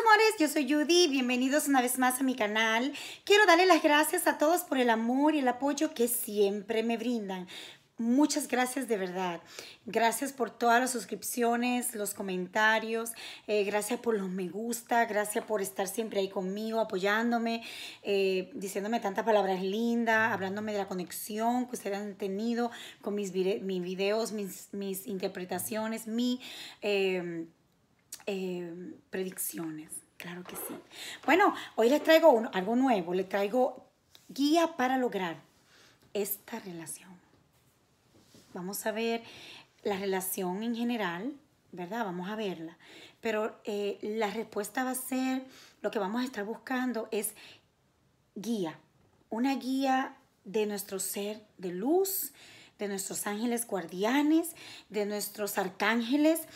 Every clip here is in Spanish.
amores, yo soy Judy, bienvenidos una vez más a mi canal. Quiero darle las gracias a todos por el amor y el apoyo que siempre me brindan. Muchas gracias de verdad. Gracias por todas las suscripciones, los comentarios, eh, gracias por los me gusta, gracias por estar siempre ahí conmigo, apoyándome, eh, diciéndome tantas palabras lindas, hablándome de la conexión que ustedes han tenido con mis, videos, mis, mis interpretaciones, mi... Eh, Em, predicciones. Claro que sí. Bueno, hoy les traigo algo nuevo. Les traigo guía para lograr esta relación. Vamos a ver la relación en general, ¿verdad? Vamos a verla. Pero eh, la respuesta va a ser, lo que vamos a estar buscando es guía. Una guía de nuestro ser de luz, de nuestros ángeles guardianes, de nuestros arcángeles,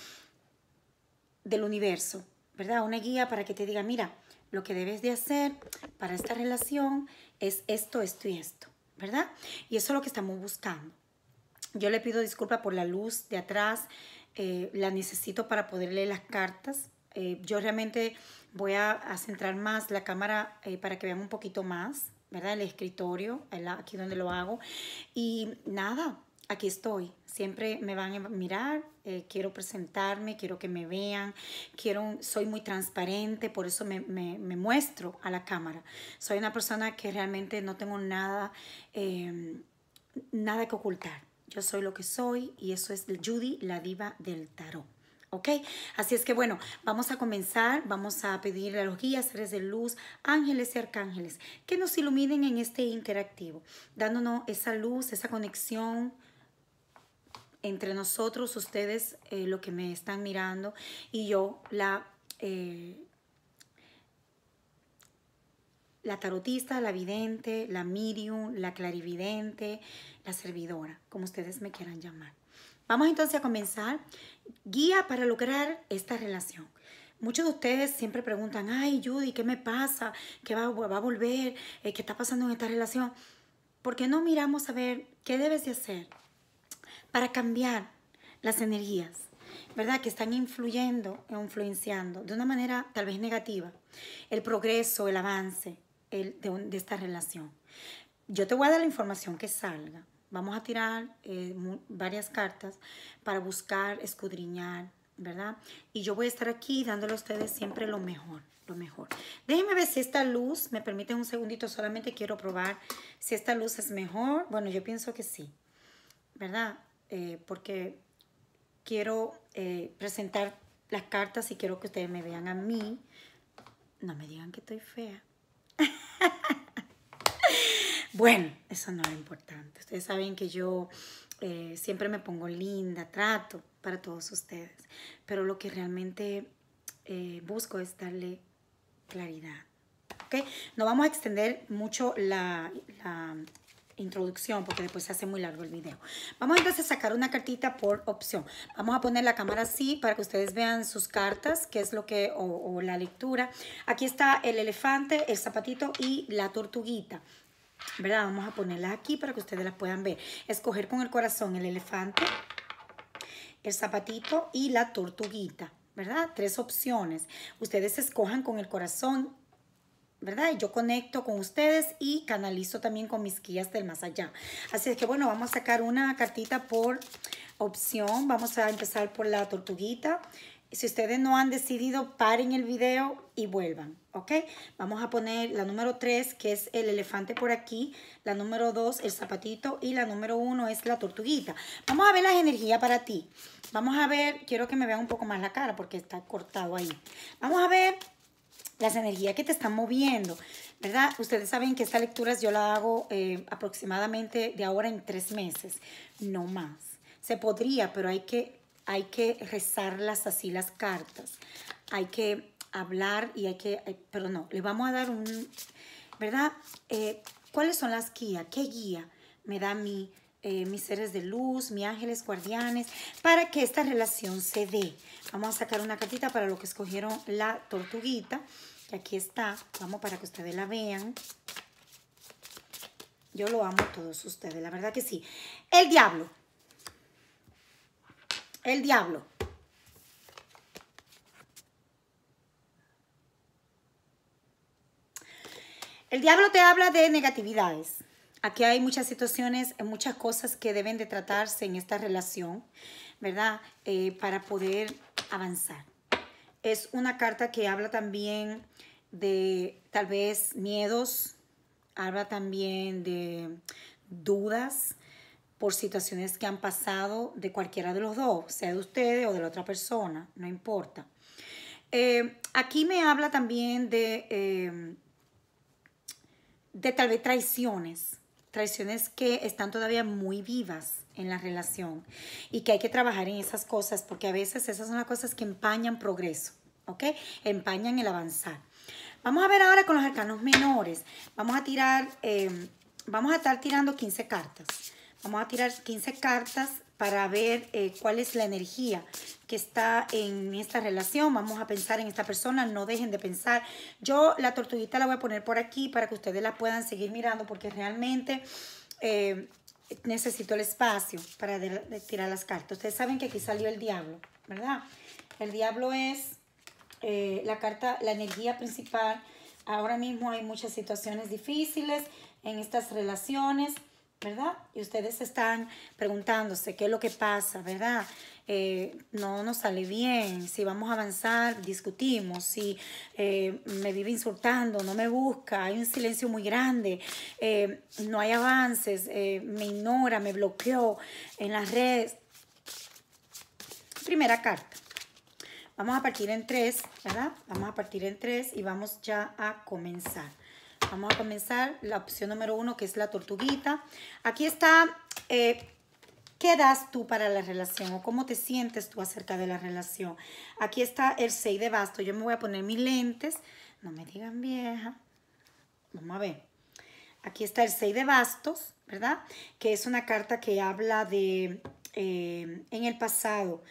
del universo, ¿verdad? Una guía para que te diga, mira, lo que debes de hacer para esta relación es esto, esto y esto, ¿verdad? Y eso es lo que estamos buscando. Yo le pido disculpa por la luz de atrás, eh, la necesito para poder leer las cartas. Eh, yo realmente voy a, centrar más la cámara eh, para que vean un poquito más, ¿verdad? El escritorio, aquí donde lo hago. Y nada, aquí estoy. Siempre me van a mirar, eh, quiero presentarme, quiero que me vean, quiero, soy muy transparente, por eso me, muestro a la cámara. Soy una persona que realmente no tengo nada, em, nada que ocultar. Yo soy lo que soy y eso es Judy, la diva del tarot. ¿Ok? Así es que bueno, vamos a comenzar, vamos a pedir a los guías, seres de luz, ángeles y arcángeles, que nos iluminen en este interactivo, dándonos esa luz, esa conexión entre nosotros, ustedes, eh, lo que me están mirando, y yo, la, eh, la tarotista, la vidente, la medium, la clarividente, la servidora, como ustedes me quieran llamar. Vamos entonces a comenzar. Guía para lograr esta relación. Muchos de ustedes siempre preguntan, ay Judy, ¿qué me pasa? ¿Qué va, a volver? Eh, ¿Qué está pasando en esta relación? ¿Por qué no miramos a ver qué debes de hacer para cambiar las energías, ¿verdad? Que están influyendo e influenciando de una manera tal vez negativa el progreso, el avance el, de, esta relación. Yo te voy a dar la información que salga. Vamos a tirar eh, varias cartas para buscar, escudriñar, ¿verdad? Y yo voy a estar aquí dándole a ustedes siempre lo mejor, lo mejor. Déjenme ver si esta luz, me permite un segundito, solamente quiero probar si esta luz es mejor. Bueno, yo pienso que sí, ¿verdad? Eh, porque quiero eh, presentar las cartas y quiero que ustedes me vean a mí. No me digan que estoy fea. bueno, eso no es importante. Ustedes saben que yo eh, siempre me pongo linda, trato para todos ustedes. Pero lo que realmente busco es darle claridad. ¿okay? No vamos a extender mucho la introducción porque después se hace muy largo el video. Vamos entonces a sacar una cartita por opción. Vamos a poner la cámara así para que ustedes vean sus cartas, que es lo que, o, la lectura. Aquí está el elefante, el zapatito y la tortuguita. ¿Verdad? Vamos a ponerlas aquí para que ustedes las puedan ver. Escoger con el corazón el elefante, el zapatito y la tortuguita. ¿Verdad? Tres opciones. Ustedes escojan con el corazón ¿verdad? Yo conecto con ustedes y canalizo también con mis guías del más allá. Así es que bueno, vamos a sacar una cartita por opción. Vamos a empezar por la tortuguita. Si ustedes no han decidido, paren el video y vuelvan, ¿ok? Vamos a poner la número 3, que es el elefante por aquí, la número 2, el zapatito, y la número 1 es la tortuguita. Vamos a ver las energías para ti. Vamos a ver, quiero que me vean un poco más la cara porque está cortado ahí. Vamos a ver las energías que te están moviendo, ¿verdad? Ustedes saben que estas lecturas yo la hago eh, aproximadamente de ahora en tres meses, no más. Se podría, pero hay que, hay que rezarlas así las cartas. Hay que hablar y hay que, eh, pero no, le vamos a dar un, ¿verdad? Eh, ¿Cuáles son las guías? ¿Qué guía me da mi eh, mis seres de luz, mis ángeles guardianes, para que esta relación se dé. Vamos a sacar una cartita para lo que escogieron la tortuguita, que aquí está, vamos para que ustedes la vean. Yo lo amo a todos ustedes, la verdad que sí. El diablo. El diablo. El diablo te habla de negatividades Aquí hay muchas situaciones, eh, muchas cosas que deben de tratarse en esta relación, ¿verdad? Eh, para poder avanzar. Es una carta que habla también de tal vez miedos, habla también de dudas por situaciones que han pasado de cualquiera de los dos, sea de ustedes o de la otra persona, no importa. Eh, aquí me habla también de, de tal vez traiciones, traiciones que están todavía muy vivas en la relación y que hay que trabajar en esas cosas porque a veces esas son las cosas que empañan progreso, ¿ok? Empañan el avanzar. Vamos a ver ahora con los arcanos menores. Vamos a tirar, eh, vamos a estar tirando 15 cartas. Vamos a tirar 15 cartas para ver eh, cuál es la energía que está en esta relación. Vamos a pensar en esta persona, no dejen de pensar. Yo la tortuguita la voy a poner por aquí para que ustedes la puedan seguir mirando porque realmente eh, necesito el espacio para tirar las cartas. Ustedes saben que aquí salió el diablo, ¿verdad? El diablo es eh, la carta, la energía principal. Ahora mismo hay muchas situaciones difíciles en estas relaciones. ¿verdad? Y ustedes están preguntándose qué es lo que pasa, ¿verdad? Eh, no nos sale bien, si vamos a avanzar, discutimos, si eh, me vive insultando, no me busca, hay un silencio muy grande, eh, no hay avances, me ignora, me bloqueó en las redes. Primera carta. Vamos a partir en tres, ¿verdad? Vamos a partir en tres y vamos ya a comenzar. Vamos a comenzar la opción número uno, que es la tortuguita. Aquí está, eh, ¿qué das tú para la relación o cómo te sientes tú acerca de la relación? Aquí está el 6 de bastos. Yo me voy a poner mis lentes. No me digan vieja. Vamos a ver. Aquí está el 6 de bastos, ¿verdad? Que es una carta que habla de eh, en el pasado.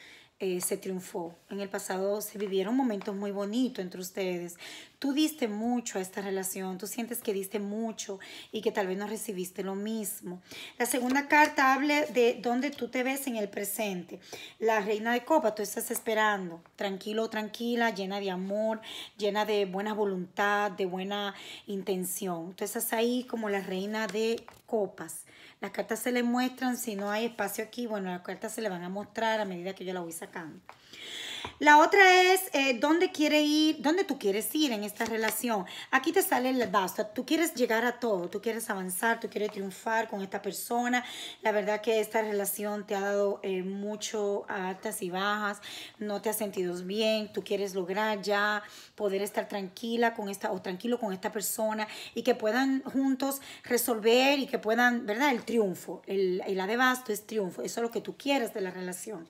Eh, se triunfó. En el pasado se vivieron momentos muy bonitos entre ustedes tú diste mucho a esta relación, tú sientes que diste mucho y que tal vez no recibiste lo mismo. La segunda carta habla de dónde tú te ves en el presente. La reina de copas, tú estás esperando, tranquilo tranquila, llena de amor, llena de buena voluntad, de buena intención. Tú estás ahí como la reina de copas. Las cartas se le muestran, si no hay espacio aquí, bueno, las cartas se le van a mostrar a medida que yo la voy sacando. La otra es eh, dónde quiere ir, dónde tú quieres ir en esta relación. Aquí te sale el basta. Tú quieres llegar a todo, tú quieres avanzar, tú quieres triunfar con esta persona. La verdad que esta relación te ha dado eh, mucho altas y bajas, no te has sentido bien, tú quieres lograr ya poder estar tranquila con esta o tranquilo con esta persona y que puedan juntos resolver y que puedan, ¿verdad? El triunfo, el, de basto es triunfo, eso es lo que tú quieres de la relación.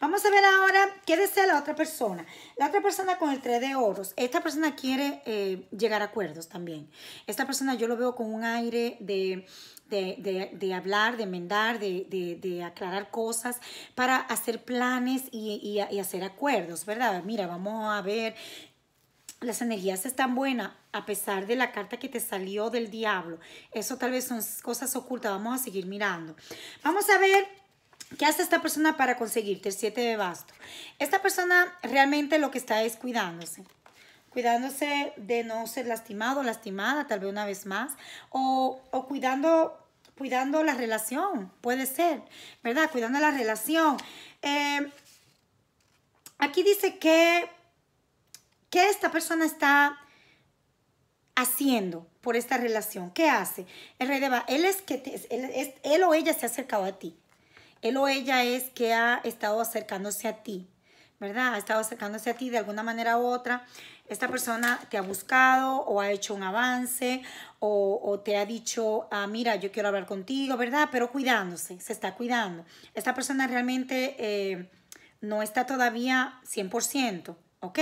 Vamos a ver ahora qué desea la otra otra persona, la otra persona con el 3 de oros, esta persona quiere eh, llegar a acuerdos también. Esta persona yo lo veo con un aire de, de, de, de hablar, de enmendar, de, aclarar cosas para hacer planes y, y hacer acuerdos, ¿verdad? Mira, vamos a ver, las energías están buenas a pesar de la carta que te salió del diablo. Eso tal vez son cosas ocultas. Vamos a seguir mirando. Vamos a ver ¿Qué hace esta persona para conseguirte el 7 de basto? Esta persona realmente lo que está es cuidándose. Cuidándose de no ser lastimado, lastimada, tal vez una vez más. O, o cuidando, cuidando la relación, puede ser, ¿verdad? Cuidando la relación. Eh, aquí dice que, que esta persona está haciendo por esta relación? ¿Qué hace? El rey de va, él es que él, o ella se ha acercado a ti él o ella es que ha estado acercándose a ti, ¿verdad? Ha estado acercándose a ti de alguna manera u otra. Esta persona te ha buscado o ha hecho un avance o, te ha dicho, ah, mira, yo quiero hablar contigo, ¿verdad? Pero cuidándose, se está cuidando. Esta persona realmente eh, no está todavía 100%, ¿ok?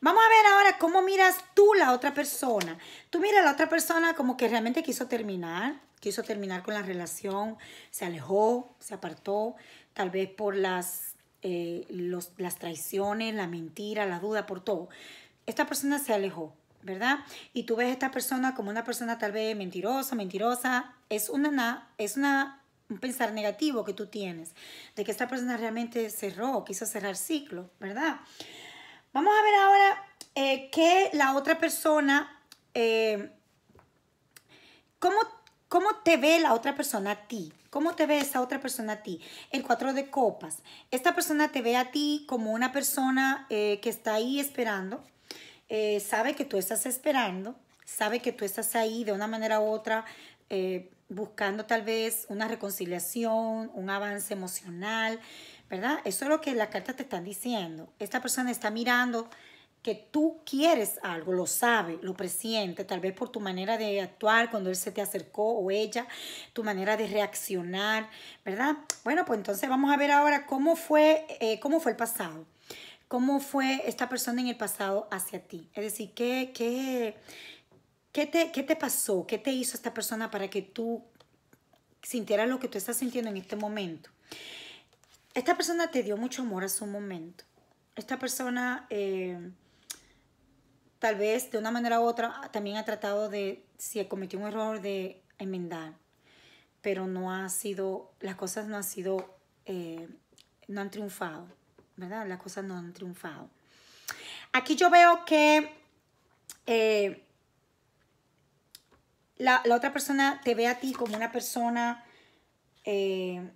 Vamos a ver ahora cómo miras tú la otra persona. Tú miras a la otra persona como que realmente quiso terminar, quiso terminar con la relación, se alejó, se apartó, tal vez por las, eh, las traiciones, la mentira, la duda, por todo. Esta persona se alejó, ¿verdad? Y tú ves a esta persona como una persona tal vez mentirosa, mentirosa. Es, una, es una, un pensar negativo que tú tienes, de que esta persona realmente cerró, quiso cerrar ciclo, ¿verdad? Vamos a ver ahora eh, que la otra persona, eh, cómo ¿Cómo te ve la otra persona a ti? ¿Cómo te ve esa otra persona a ti? El cuatro de copas. Esta persona te ve a ti como una persona eh, que está ahí esperando, eh, sabe que tú estás esperando, sabe que tú estás ahí de una manera u otra eh, buscando tal vez una reconciliación, un avance emocional, ¿verdad? Eso es lo que las cartas te están diciendo. Esta persona está mirando que tú quieres algo, lo sabe, lo presiente, tal vez por tu manera de actuar cuando él se te acercó o ella, tu manera de reaccionar, ¿verdad? Bueno, pues entonces vamos a ver ahora cómo fue, eh, cómo fue el pasado, cómo fue esta persona en el pasado hacia ti. Es decir, ¿qué, qué, te, qué te pasó? ¿Qué te hizo esta persona para que tú sintieras lo que tú estás sintiendo en este momento? Esta persona te dio mucho amor a su momento. Esta persona... Eh, tal vez de una manera u otra ah, también ha tratado de, si cometió un error, de enmendar, pero no ha sido, las cosas no han sido, eh, no han triunfado, ¿verdad? Las cosas no han triunfado. Aquí yo veo que eh, la, otra persona te ve a ti como una persona eh,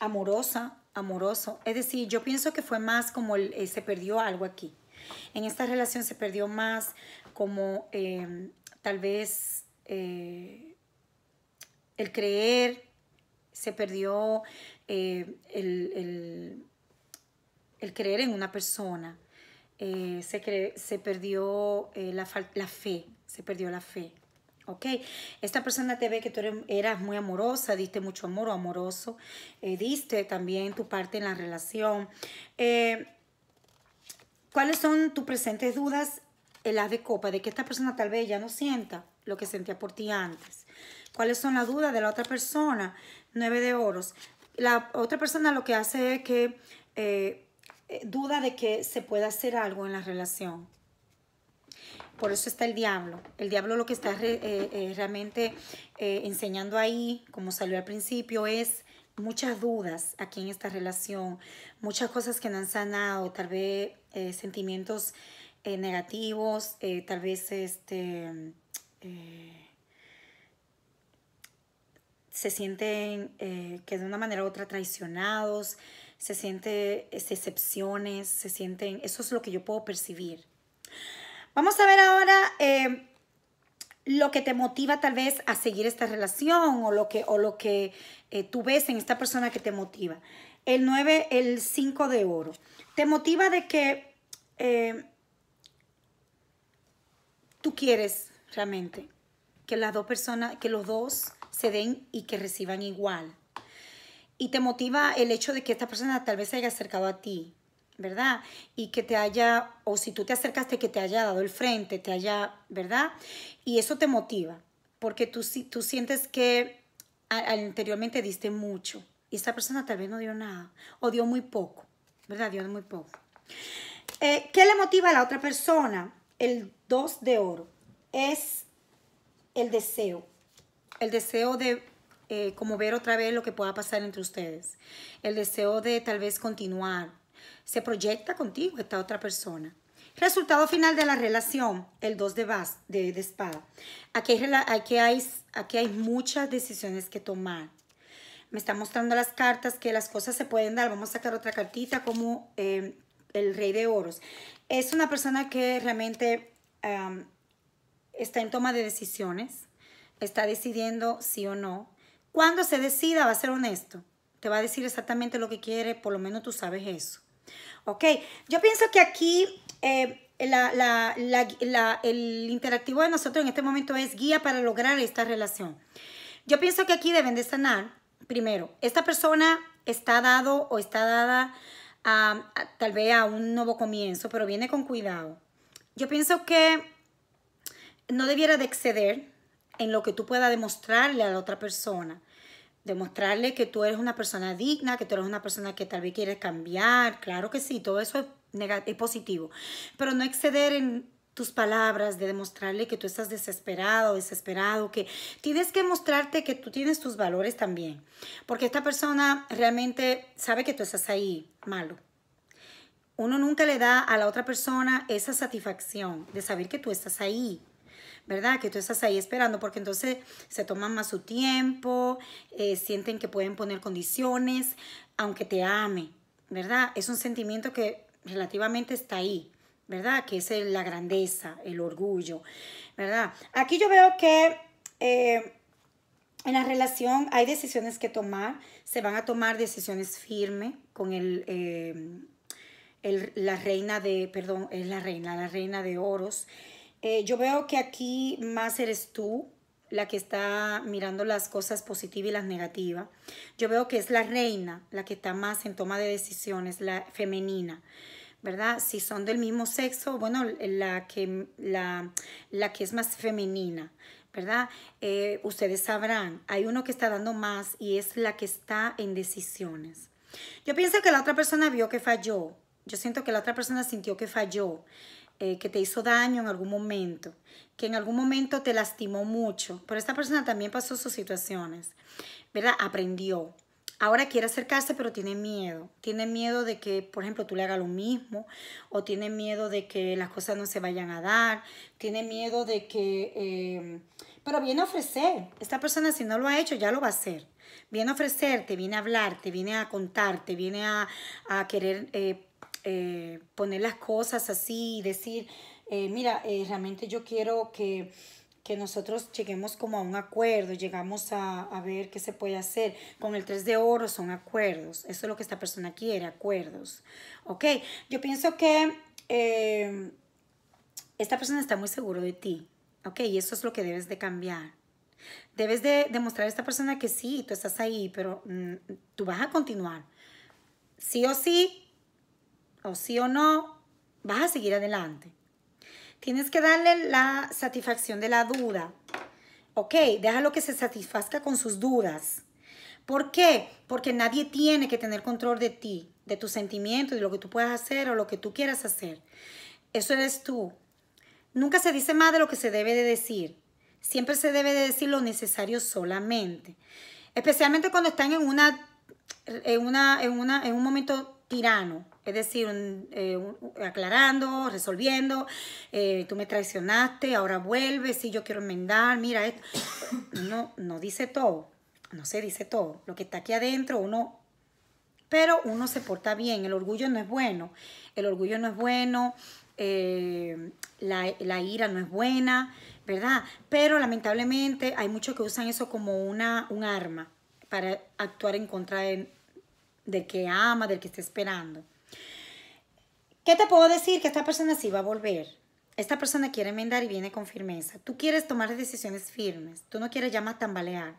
amorosa, amoroso. Es decir, yo pienso que fue más como se perdió algo aquí en esta relación se perdió más como eh, tal vez eh, el creer, se perdió eh, el, creer en una persona, se, perdió la, fe, se perdió la fe. ¿ok? Esta persona te ve que tú eras muy amorosa, diste mucho amor o amoroso, diste también tu parte en la relación. ¿Cuáles son tus presentes dudas en las de copa? De que esta persona tal vez ya no sienta lo que sentía por ti antes. ¿Cuáles son las dudas de la otra persona? Nueve de oros. La otra persona lo que hace es que eh, eh, duda de que se pueda hacer algo en la relación. Por eso está el diablo. El diablo lo que está eh, realmente enseñando ahí, como salió al principio, es muchas dudas aquí en esta relación, muchas cosas que no han sanado, tal vez eh, sentimientos eh, negativos, eh, tal vez este, se sienten que de una manera u otra traicionados, se sienten decepciones, se sienten, eso es lo que yo puedo percibir. Vamos a ver ahora lo que te motiva tal vez a seguir esta relación o lo que, o lo que tú ves en esta persona que te motiva. El 9, el 5 de oro. Te motiva de que eh, tú quieres realmente que las dos personas, que los dos se den y que reciban igual. Y te motiva el hecho de que esta persona tal vez se haya acercado a ti, ¿verdad? Y que te haya, o si tú te acercaste, que te haya dado el frente, te haya, ¿verdad? Y eso te motiva, porque tú, tú sientes que anteriormente diste mucho y esta persona tal vez no dio nada o dio muy poco, ¿verdad? Dio muy poco. Eh, ¿Qué le motiva a la otra persona? El 2 de oro es el deseo, el deseo de eh, como ver otra vez lo que pueda pasar entre ustedes, el deseo de tal vez continuar. Se proyecta contigo esta otra persona. Resultado final de la relación, el 2 de, de, espada. Aquí hay, hay, aquí hay muchas decisiones que tomar. Me está mostrando las cartas que las cosas se pueden dar. Vamos a sacar otra cartita como em, el rey de oros. Es una persona que realmente está en toma de decisiones. Está decidiendo sí o no. Cuando se decida va a ser honesto. Te va a decir exactamente lo que quiere. Por lo menos tú sabes eso. Ok, yo pienso que aquí... Eh, el interactivo de nosotros en este momento es guía para lograr esta relación. Yo pienso que aquí deben de sanar primero, esta persona está dado o está dada a, tal vez a un nuevo comienzo, pero viene con cuidado. Yo pienso que no debiera de exceder en lo que tú puedas demostrarle a la otra persona. Demostrarle que tú eres una persona digna, que tú eres una persona que tal vez quieres cambiar. Claro que sí, todo eso es, es positivo. Pero no exceder en tus palabras, de demostrarle que tú estás desesperado, desesperado, que tienes que mostrarte que tú tienes tus valores también. Porque esta persona realmente sabe que tú estás ahí malo. Uno nunca le da a la otra persona esa satisfacción de saber que tú estás ahí, ¿verdad? Que tú estás ahí esperando, porque entonces se toman más su tiempo, eh, sienten que pueden poner condiciones, aunque te ame, ¿verdad? Es un sentimiento que relativamente está ahí, ¿verdad? Que es la grandeza, el orgullo, ¿verdad? Aquí yo veo que eh, en la relación hay decisiones que tomar, se van a tomar decisiones firmes con eh, el, la reina de, perdón, es la reina, la reina de oros. Eh, yo veo que aquí más eres tú la que está mirando las cosas positivas y las negativas. Yo veo que es la reina la que está más en toma de decisiones, la femenina. ¿verdad? Si son del mismo sexo, bueno, la que, la, que es más femenina, ¿verdad? Eh, ustedes sabrán, hay uno que está dando más y es la que está en decisiones. Yo pienso que la otra persona vio que falló. Yo siento que la otra persona sintió que falló, eh, que te hizo daño en algún momento, que en algún momento te lastimó mucho. Pero esta persona también pasó sus situaciones, ¿verdad? Aprendió ahora quiere acercarse pero tiene miedo. Tiene miedo de que, por ejemplo, tú le hagas lo mismo o tiene miedo de que las cosas no se vayan a dar, tiene miedo de que... Em, pero viene a ofrecer. Esta persona si no lo ha hecho ya lo va a hacer. Viene a ofrecerte, viene a hablarte, viene a contarte, viene a, querer eh, eh, poner las cosas así y decir, eh, mira, realmente yo quiero que que nosotros lleguemos como a un acuerdo, llegamos a, ver qué se puede hacer. Con el 3 de oro son acuerdos. Eso es lo que esta persona quiere, acuerdos. Ok, yo pienso que em, esta persona está muy seguro de ti. Ok, y eso es lo que debes de cambiar. Debes de demostrar a esta persona que sí, tú estás ahí, pero mm, tú vas a continuar. Sí o sí, o sí o no, vas a seguir adelante. Tienes que darle la satisfacción de la duda. Ok, déjalo que se satisfazca con sus dudas. ¿Por qué? Porque nadie tiene que tener control de ti, de tus sentimientos, de lo que tú puedas hacer o lo que tú quieras hacer. Eso eres tú. Nunca se dice más de lo que se debe de decir. Siempre se debe de decir lo necesario solamente. Especialmente cuando están en una, en una, en una, en un momento tirano, es decir, eh, aclarando, resolviendo, eh, tú me traicionaste, ahora vuelve, si yo quiero enmendar, mira esto. No, no dice todo, no se dice todo. Lo que está aquí adentro, uno, pero uno se porta bien, el orgullo no es bueno, el orgullo no es bueno, eh, la, ira no es buena, ¿verdad? Pero lamentablemente hay muchos que usan eso como una, un arma para actuar en contra de del que ama, del que está esperando. ¿Qué te puedo decir? Que esta persona sí va a volver. Esta persona quiere enmendar y viene con firmeza. Tú quieres tomar decisiones firmes. Tú no quieres ya más tambalear.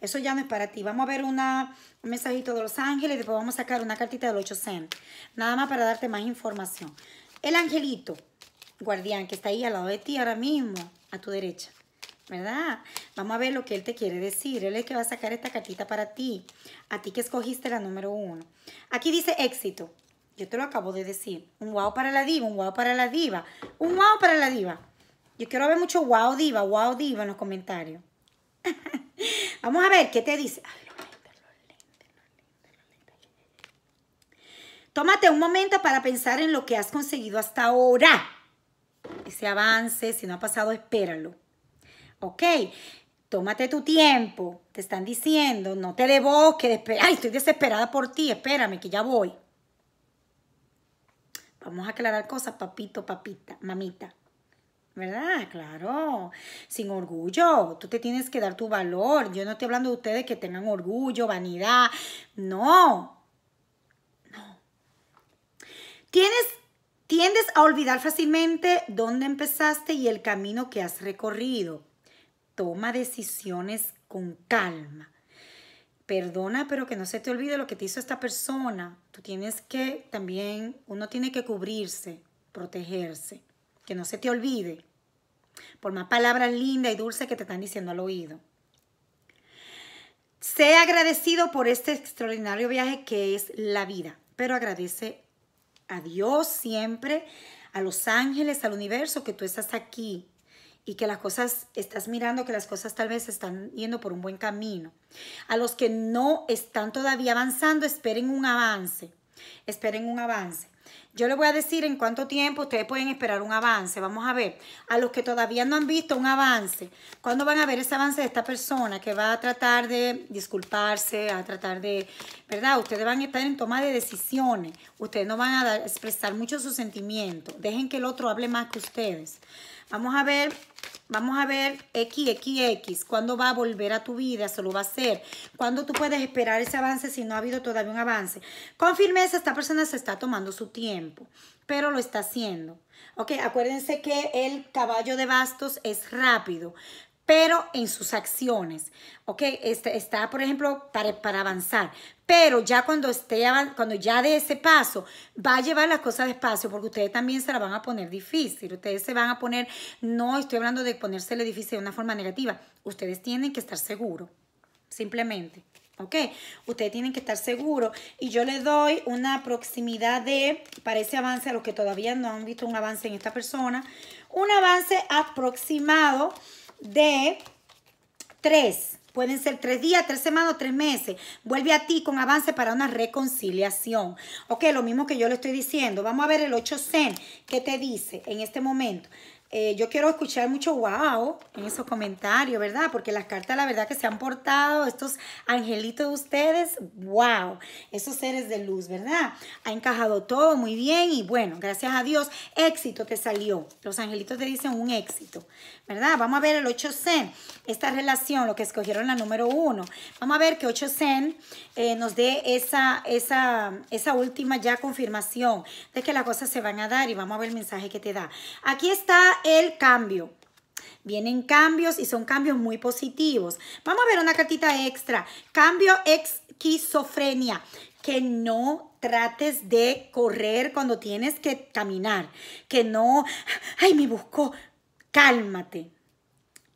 Eso ya no es para ti. Vamos a ver una, un mensajito de los ángeles después vamos a sacar una cartita del 800. Nada más para darte más información. El angelito guardián que está ahí al lado de ti ahora mismo, a tu derecha ¿verdad? Vamos a ver lo que él te quiere decir. Él es el que va a sacar esta cartita para ti, a ti que escogiste la número uno. Aquí dice éxito. Yo te lo acabo de decir. Un wow para la diva, un wow para la diva, un wow para la diva. Yo quiero ver mucho wow diva, wow diva en los comentarios. Vamos a ver qué te dice. Tómate un momento para pensar en lo que has conseguido hasta ahora. Ese avance, si no ha pasado, espéralo. Ok, tómate tu tiempo, te están diciendo, no te que ay, estoy desesperada por ti, espérame que ya voy. Vamos a aclarar cosas, papito, papita, mamita. ¿Verdad? Claro. Sin orgullo. Tú te tienes que dar tu valor. Yo no estoy hablando de ustedes que tengan orgullo, vanidad. No. No. Tienes, tiendes a olvidar fácilmente dónde empezaste y el camino que has recorrido toma decisiones con calma. Perdona, pero que no se te olvide lo que te hizo esta persona. Tú tienes que también, uno tiene que cubrirse, protegerse, que no se te olvide. Por más palabras lindas y dulces que te están diciendo al oído. Sé agradecido por este extraordinario viaje que es la vida, pero agradece a Dios siempre, a los ángeles, al universo que tú estás aquí y que las cosas, estás mirando que las cosas tal vez están yendo por un buen camino. A los que no están todavía avanzando, esperen un avance, esperen un avance. Yo les voy a decir en cuánto tiempo ustedes pueden esperar un avance. Vamos a ver, a los que todavía no han visto un avance, ¿cuándo van a ver ese avance de esta persona que va a tratar de disculparse, a tratar de, ¿verdad? Ustedes van a estar en toma de decisiones, ustedes no van a, expresar mucho sus sentimientos, dejen que el otro hable más que ustedes. Vamos a ver, vamos a ver XXX, cuándo va a volver a tu vida, se lo va a hacer. ¿Cuándo tú puedes esperar ese avance si no ha habido todavía un avance? Con firmeza, esta persona se está tomando su tiempo, pero lo está haciendo. Ok, acuérdense que el caballo de bastos es rápido, pero en sus acciones, ¿ok? Este, está, por ejemplo, para, para avanzar, pero ya cuando esté, cuando ya de ese paso, va a llevar las cosas despacio, porque ustedes también se la van a poner difícil, ustedes se van a poner, no estoy hablando de ponérsele difícil de una forma negativa, ustedes tienen que estar seguros, simplemente, ¿ok? Ustedes tienen que estar seguros y yo les doy una proximidad de, para ese avance, a los que todavía no han visto un avance en esta persona, un avance aproximado de tres. Pueden ser tres días, tres semanas, tres meses. Vuelve a ti con avance para una reconciliación. Ok, lo mismo que yo le estoy diciendo. Vamos a ver el 8 Zen. ¿Qué te dice en este momento? Eh, yo quiero escuchar mucho wow en esos comentarios, ¿verdad? Porque las cartas, la verdad, que se han portado, estos angelitos de ustedes, wow, esos seres de luz, ¿verdad? Ha encajado todo muy bien y bueno, gracias a Dios, éxito te salió. Los angelitos te dicen un éxito, ¿verdad? Vamos a ver el 8 Zen, esta relación, lo que escogieron la número uno. Vamos a ver que 8 Zen eh, nos dé esa, esa, esa última ya confirmación de que las cosas se van a dar y vamos a ver el mensaje que te da. Aquí está el cambio. Vienen cambios y son cambios muy positivos. Vamos a ver una cartita extra. Cambio esquizofrenia. Que no trates de correr cuando tienes que caminar. Que no, ay, me buscó. Cálmate.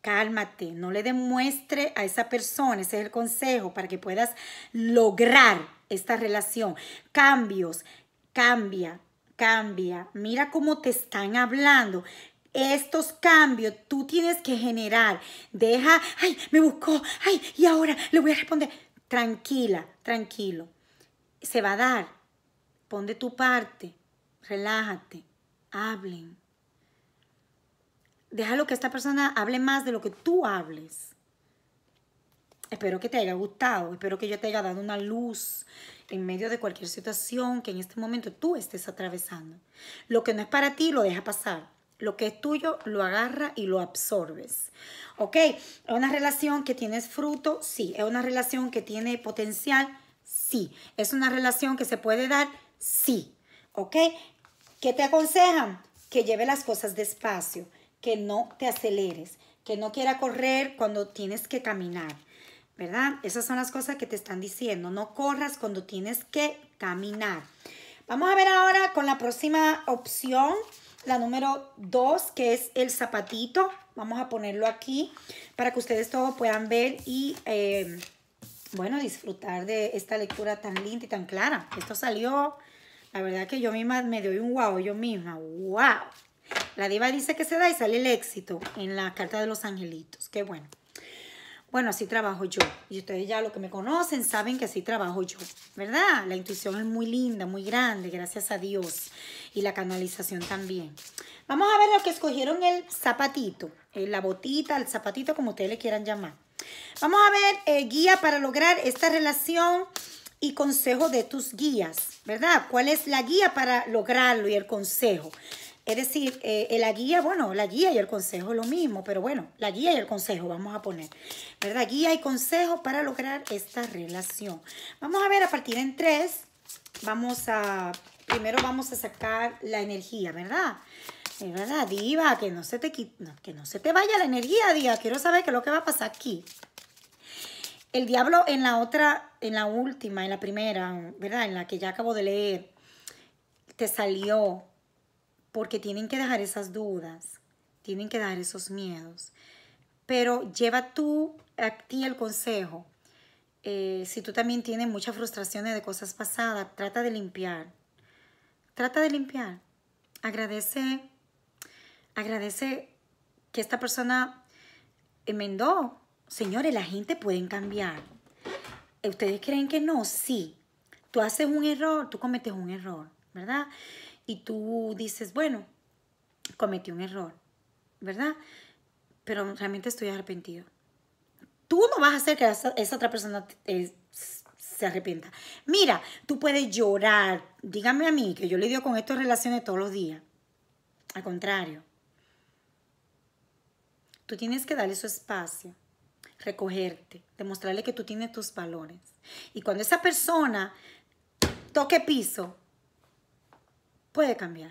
Cálmate. No le demuestre a esa persona. Ese es el consejo para que puedas lograr esta relación. Cambios. Cambia. Cambia. Mira cómo te están hablando estos cambios tú tienes que generar. Deja, ay, me buscó, ay, y ahora le voy a responder. Tranquila, tranquilo. Se va a dar. Pon de tu parte. Relájate. Hablen. Deja lo que esta persona hable más de lo que tú hables. Espero que te haya gustado. Espero que yo te haya dado una luz en medio de cualquier situación que en este momento tú estés atravesando. Lo que no es para ti, lo deja pasar lo que es tuyo lo agarra y lo absorbes. ¿Ok? ¿Es una relación que tienes fruto? Sí. ¿Es una relación que tiene potencial? Sí. ¿Es una relación que se puede dar? Sí. ¿Ok? ¿Qué te aconsejan? Que lleve las cosas despacio, que no te aceleres, que no quiera correr cuando tienes que caminar. ¿Verdad? Esas son las cosas que te están diciendo. No corras cuando tienes que caminar. Vamos a ver ahora con la próxima opción la número 2, que es el zapatito. Vamos a ponerlo aquí para que ustedes todos puedan ver y, eh, bueno, disfrutar de esta lectura tan linda y tan clara. Esto salió, la verdad que yo misma me doy un wow, yo misma, wow. La diva dice que se da y sale el éxito en la carta de los angelitos. Qué bueno. Bueno, así trabajo yo. Y ustedes ya lo que me conocen saben que así trabajo yo, ¿verdad? La intuición es muy linda, muy grande, gracias a Dios. Y la canalización también. Vamos a ver lo que escogieron el zapatito, eh, la botita, el zapatito, como ustedes le quieran llamar. Vamos a ver eh, guía para lograr esta relación y consejo de tus guías, ¿verdad? ¿Cuál es la guía para lograrlo y el consejo? Es decir, eh, eh, la guía, bueno, la guía y el consejo es lo mismo, pero bueno, la guía y el consejo vamos a poner, ¿verdad? Guía y consejo para lograr esta relación. Vamos a ver a partir en tres, vamos a, primero vamos a sacar la energía, ¿verdad? ¿Verdad, diva? Que no se te, que no se te vaya la energía, diva. Quiero saber qué es lo que va a pasar aquí. El diablo en la otra, en la última, en la primera, ¿verdad? En la que ya acabo de leer, te salió porque tienen que dejar esas dudas, tienen que dejar esos miedos. Pero lleva tú a ti el consejo. Eh, si tú también tienes muchas frustraciones de cosas pasadas, trata de limpiar. Trata de limpiar. Agradece, agradece que esta persona enmendó. Señores, la gente puede cambiar. ¿Ustedes creen que no? Sí. Tú haces un error, tú cometes un error, ¿verdad? y tú dices, bueno, cometí un error, ¿verdad? Pero realmente estoy arrepentido. Tú no vas a hacer que esa, otra persona se arrepienta. Mira, tú puedes llorar. Dígame a mí que yo le dio con estas relaciones todos los días. Al contrario. Tú tienes que darle su espacio, recogerte, demostrarle que tú tienes tus valores. Y cuando esa persona toque piso, puede cambiar.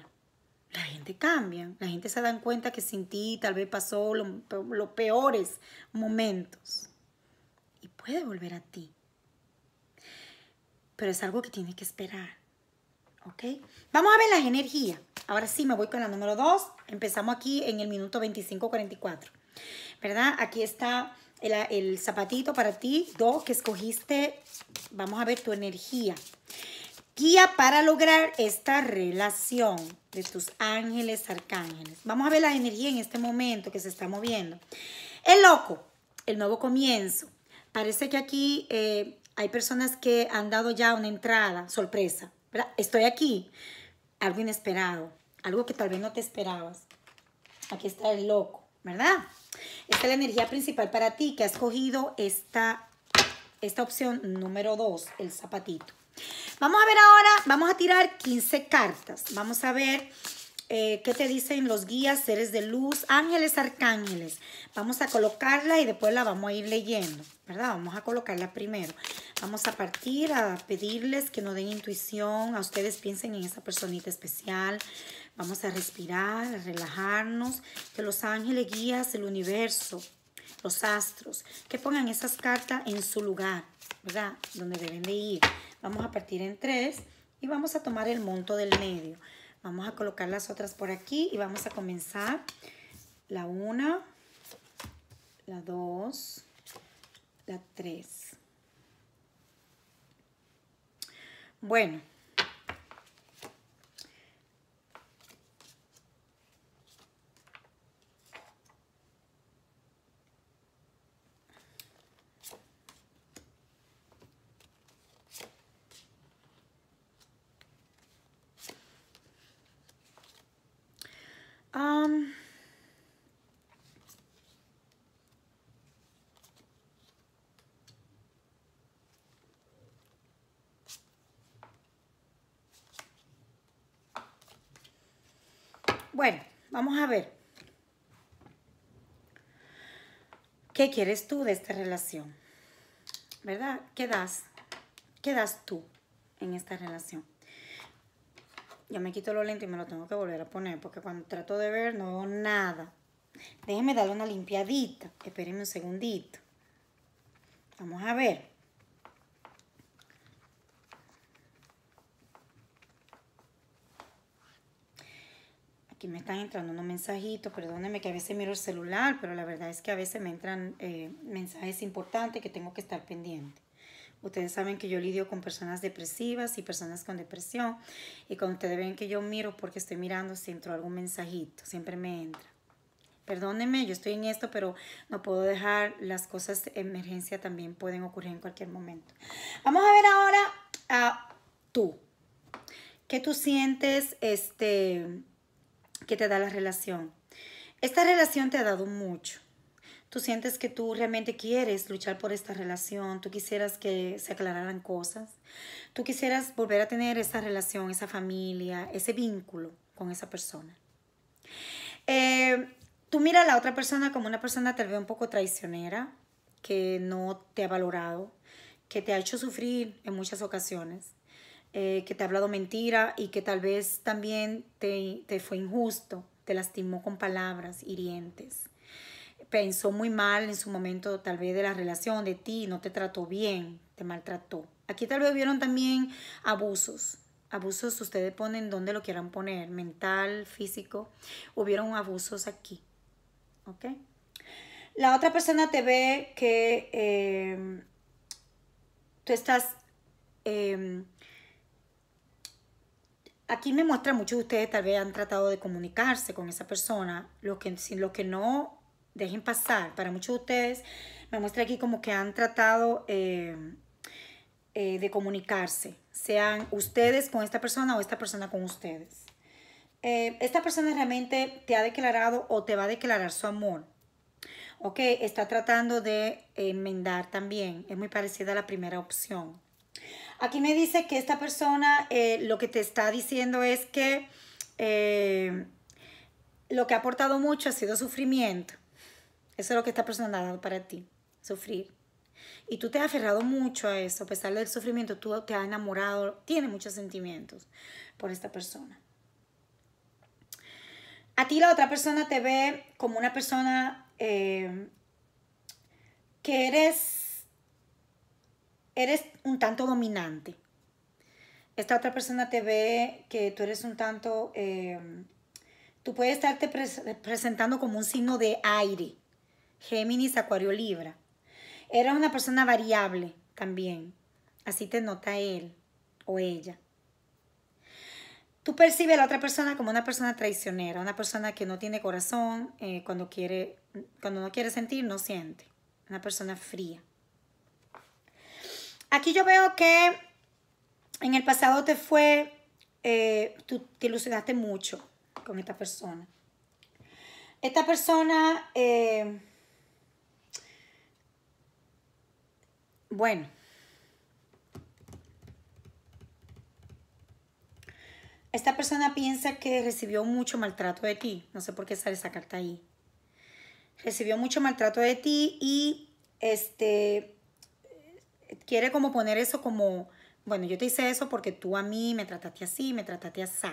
La gente cambia, la gente se da cuenta que sin ti tal vez pasó los peores momentos y puede volver a ti. Pero es algo que tiene que esperar. ¿Ok? Vamos a ver las energías. Ahora sí, me voy con la número 2. Empezamos aquí en el minuto 25.44. ¿Verdad? Aquí está el, el zapatito para ti, dos que escogiste. Vamos a ver tu energía. Guía para lograr esta relación de tus ángeles, arcángeles. Vamos a ver la energía en este momento que se está moviendo. El loco, el nuevo comienzo. Parece que aquí eh, hay personas que han dado ya una entrada, sorpresa. Estoy aquí, algo inesperado, algo que tal vez no te esperabas. Aquí está el loco, ¿verdad? Esta es la energía principal para ti que has cogido esta, esta opción número dos, el zapatito. Vamos a ver ahora, vamos a tirar 15 cartas. Vamos a ver eh, qué te dicen los guías, seres de luz, ángeles, arcángeles. Vamos a colocarla y después la vamos a ir leyendo, ¿verdad? Vamos a colocarla primero. Vamos a partir a pedirles que nos den intuición, a ustedes piensen en esa personita especial. Vamos a respirar, a relajarnos, que los ángeles, guías, el universo, los astros, que pongan esas cartas en su lugar, ¿verdad? Donde deben de ir. Vamos a partir en tres y vamos a tomar el monto del medio. Vamos a colocar las otras por aquí y vamos a comenzar la una, la dos, la tres. Bueno. bueno, vamos a ver. ¿Qué quieres tú de esta relación? ¿Verdad? ¿Qué das? ¿Qué das tú en esta relación? Ya me quito los lentes y me lo tengo que volver a poner porque cuando trato de ver no veo nada. Déjenme darle una limpiadita. Espérenme un segundito. Vamos a ver. Aquí me están entrando unos mensajitos. Perdónenme que a veces miro el celular, pero la verdad es que a veces me entran eh, mensajes importantes que tengo que estar pendiente. Ustedes saben que yo lidio con personas depresivas y personas con depresión. Y cuando ustedes ven que yo miro porque estoy mirando, si entro algún mensajito, siempre me entra. Perdónenme, yo estoy en esto, pero no puedo dejar las cosas de emergencia también pueden ocurrir en cualquier momento. Vamos a ver ahora a tú. ¿Qué tú sientes este, que te da la relación? Esta relación te ha dado mucho tú sientes que tú realmente quieres luchar por esta relación, tú quisieras que se aclararan cosas, tú quisieras volver a tener esa relación, esa familia, ese vínculo con esa persona. Eh, tú miras a la otra persona como una persona tal vez un poco traicionera, que no te ha valorado, que te ha hecho sufrir en muchas ocasiones, eh, que te ha hablado mentira y que tal vez también te fue injusto, te lastimó con palabras hirientes pensó muy mal en su momento tal vez de la relación, de ti, no te trató bien, te maltrató. Aquí tal vez hubieron también abusos. Abusos ustedes ponen donde lo quieran poner, mental, físico. Hubieron abusos aquí. ¿Ok? La otra persona te ve que eh, tú estás... Eh, aquí me muestra, mucho de ustedes tal vez han tratado de comunicarse con esa persona. Lo que, que no dejen pasar. Para muchos de ustedes me muestra aquí como que han tratado eh, eh, de comunicarse, sean ustedes con esta persona o esta persona con ustedes. Eh, esta persona realmente te ha declarado o te va a declarar su amor. Ok, está tratando de enmendar también. Es muy parecida a la primera opción. Aquí me dice que esta persona lo que te está diciendo es que lo que ha aportado mucho ha sido sufrimiento eso es lo que esta persona ha dado para ti, sufrir. Y tú te has aferrado mucho a eso, a pesar del sufrimiento, tú te has enamorado, tienes muchos sentimientos por esta persona. A ti la otra persona te ve como una persona eh, que eres, eres un tanto dominante. Esta otra persona te ve que tú eres un tanto, eh, tú puedes estarte presentando como un signo de aire Géminis, Acuario, Libra. Era una persona variable también. Así te nota él o ella. Tú percibes a la otra persona como una persona traicionera, una persona que no tiene corazón, eh, cuando, quiere, cuando no quiere sentir, no siente. Una persona fría. Aquí yo veo que en el pasado te fue, eh, tú te ilusionaste mucho con esta persona. Esta persona... Eh, Bueno. Esta persona piensa que recibió mucho maltrato de ti. No sé por qué sale esa carta ahí. Recibió mucho maltrato de ti y este quiere como poner eso como, bueno, yo te hice eso porque tú a mí me trataste así, me trataste así.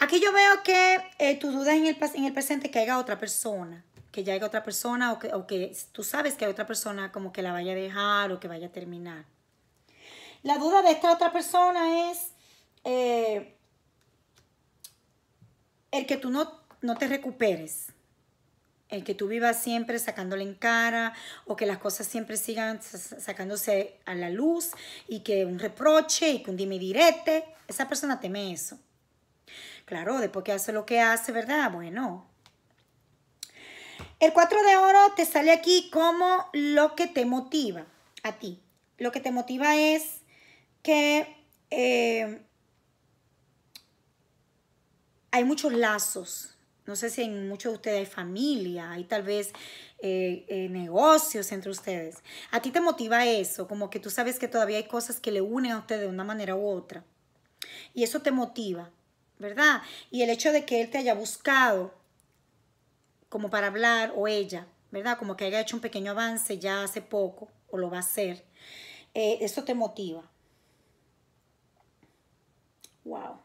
Aquí yo veo que eh, tus tu duda en el, en el presente que haya otra persona que ya haya otra persona o que, tú sabes que hay otra persona como que la vaya a dejar o que vaya a terminar. La duda de esta otra persona es eh, el que tú no, no te recuperes, el que tú vivas siempre sacándole en cara o que las cosas siempre sigan sacándose a la luz y que un reproche y que un dime direte, esa persona teme eso. Claro, después que hace lo que hace, ¿verdad? Bueno, el 4 de oro te sale aquí como lo que te motiva a ti. Lo que te motiva es que eh, hay muchos lazos. No sé si en muchos de ustedes hay familia, hay tal vez eh, eh, negocios entre ustedes. A ti te motiva eso, como que tú sabes que todavía hay cosas que le unen a usted de una manera u otra. Y eso te motiva, ¿verdad? Y el hecho de que él te haya buscado como para hablar, o ella, ¿verdad? Como que haya hecho un pequeño avance ya hace poco, o lo va a hacer. Eh, eso te motiva. Wow.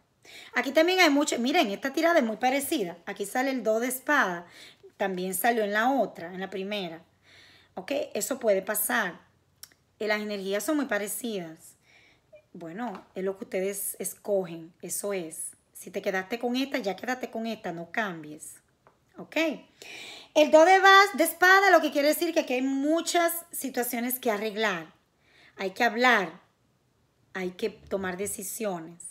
Aquí también hay mucho, miren, esta tirada es muy parecida. Aquí sale el 2 de espada, también salió en la otra, en la primera. ¿Ok? Eso puede pasar. Eh, las energías son muy parecidas. Bueno, es lo que ustedes escogen, eso es. Si te quedaste con esta, ya quédate con esta, no cambies. ¿Ok? El do de, vas, de espada lo que quiere decir que aquí hay muchas situaciones que arreglar. Hay que hablar. Hay que tomar decisiones.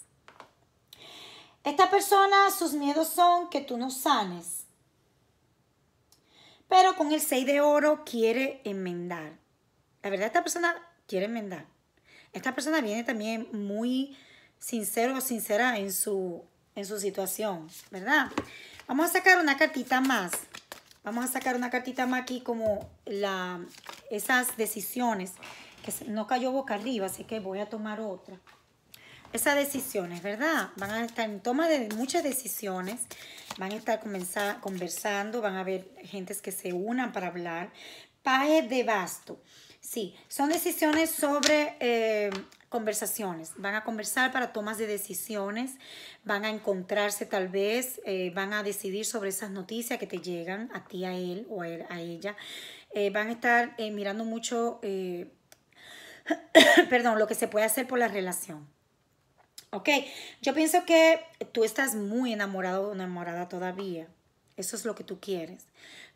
Esta persona, sus miedos son que tú no sanes. Pero con el 6 de oro quiere enmendar. La verdad, esta persona quiere enmendar. Esta persona viene también muy sincero o sincera en su, en su situación, ¿verdad? Vamos a sacar una cartita más. Vamos a sacar una cartita más aquí como la, esas decisiones. Que no cayó boca arriba, así que voy a tomar otra. Esas decisiones, ¿verdad? Van a estar en toma de muchas decisiones. Van a estar conversando. Van a haber gentes que se unan para hablar. Paje de basto. Sí, son decisiones sobre eh, conversaciones, van a conversar para tomas de decisiones, van a encontrarse tal vez, eh, van a decidir sobre esas noticias que te llegan a ti, a él o a, a ella. Eh, van a estar eh, mirando mucho, perdón, lo que se puede hacer por la relación. Ok, yo pienso que tú estás muy enamorado o enamorada todavía. Eso es lo que tú quieres.